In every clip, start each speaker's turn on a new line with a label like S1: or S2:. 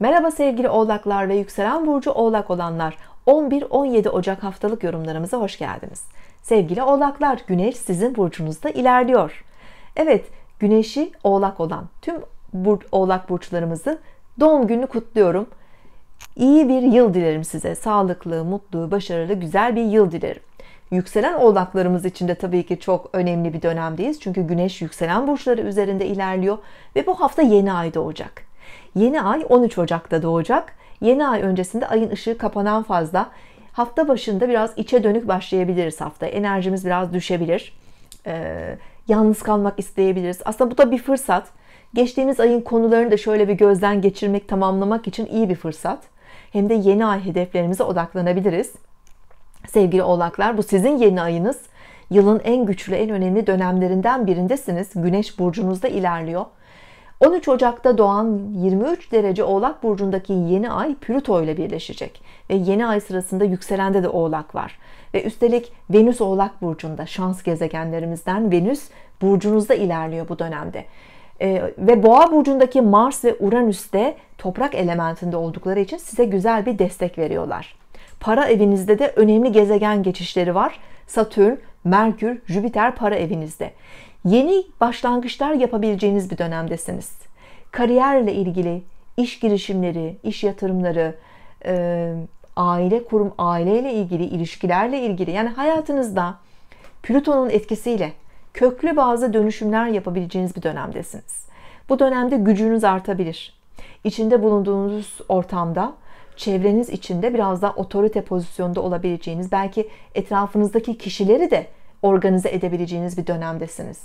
S1: Merhaba sevgili oğlaklar ve yükselen burcu oğlak olanlar. 11-17 Ocak haftalık yorumlarımıza hoş geldiniz. Sevgili oğlaklar, güneş sizin burcunuzda ilerliyor. Evet, güneşi oğlak olan tüm bur oğlak burçlarımızı doğum gününü kutluyorum. İyi bir yıl dilerim size. Sağlıklı, mutlu, başarılı, güzel bir yıl dilerim. Yükselen oğlaklarımız için de tabii ki çok önemli bir dönemdeyiz. Çünkü güneş yükselen burçları üzerinde ilerliyor ve bu hafta yeni ay doğacak. Yeni ay 13 Ocak'ta doğacak. Yeni ay öncesinde ayın ışığı kapanan fazla. Hafta başında biraz içe dönük başlayabiliriz hafta. Enerjimiz biraz düşebilir. Ee, yalnız kalmak isteyebiliriz. Aslında bu da bir fırsat. Geçtiğimiz ayın konularını da şöyle bir gözden geçirmek, tamamlamak için iyi bir fırsat. Hem de yeni ay hedeflerimize odaklanabiliriz. Sevgili oğlaklar bu sizin yeni ayınız. Yılın en güçlü, en önemli dönemlerinden birindesiniz. Güneş burcunuzda ilerliyor. 13 Ocak'ta doğan 23 derece Oğlak burcundaki yeni ay Plüto ile birleşecek ve yeni ay sırasında yükselende de Oğlak var. Ve üstelik Venüs Oğlak burcunda şans gezegenlerimizden Venüs burcunuzda ilerliyor bu dönemde. Ee, ve Boğa burcundaki Mars ve Uranüs de toprak elementinde oldukları için size güzel bir destek veriyorlar. Para evinizde de önemli gezegen geçişleri var. Satürn Merkür, Jüpiter para evinizde. Yeni başlangıçlar yapabileceğiniz bir dönemdesiniz. Kariyerle ilgili iş girişimleri, iş yatırımları, e, aile kurum, aileyle ilgili, ilişkilerle ilgili yani hayatınızda Plüton'un etkisiyle köklü bazı dönüşümler yapabileceğiniz bir dönemdesiniz. Bu dönemde gücünüz artabilir. İçinde bulunduğunuz ortamda, çevreniz içinde biraz daha otorite pozisyonda olabileceğiniz, belki etrafınızdaki kişileri de organize edebileceğiniz bir dönemdesiniz.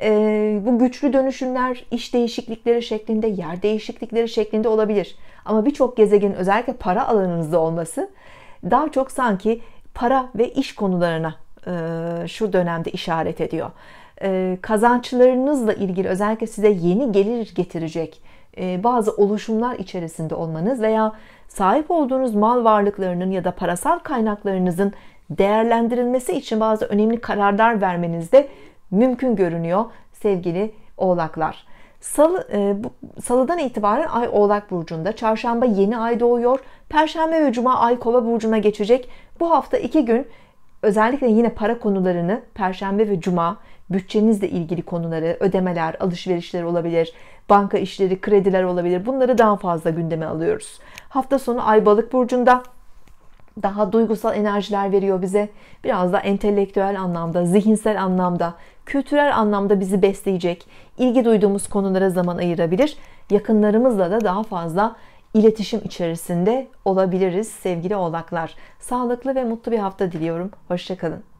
S1: Ee, bu güçlü dönüşümler iş değişiklikleri şeklinde, yer değişiklikleri şeklinde olabilir. Ama birçok gezegenin özellikle para alanınızda olması daha çok sanki para ve iş konularına e, şu dönemde işaret ediyor. E, kazançlarınızla ilgili özellikle size yeni gelir getirecek e, bazı oluşumlar içerisinde olmanız veya sahip olduğunuz mal varlıklarının ya da parasal kaynaklarınızın değerlendirilmesi için bazı önemli kararlar vermeniz de mümkün görünüyor sevgili oğlaklar. Salı, e, bu, salıdan itibaren ay oğlak burcunda, çarşamba yeni ay doğuyor, perşembe ve cuma ay kova burcuna geçecek. Bu hafta iki gün özellikle yine para konularını perşembe ve cuma bütçenizle ilgili konuları, ödemeler, alışverişler olabilir, banka işleri, krediler olabilir. Bunları daha fazla gündeme alıyoruz. Hafta sonu Ay Balık burcunda, daha duygusal enerjiler veriyor bize. Biraz da entelektüel anlamda, zihinsel anlamda, kültürel anlamda bizi besleyecek, ilgi duyduğumuz konulara zaman ayırabilir. Yakınlarımızla da daha fazla iletişim içerisinde olabiliriz sevgili oğlaklar. Sağlıklı ve mutlu bir hafta diliyorum. Hoşçakalın.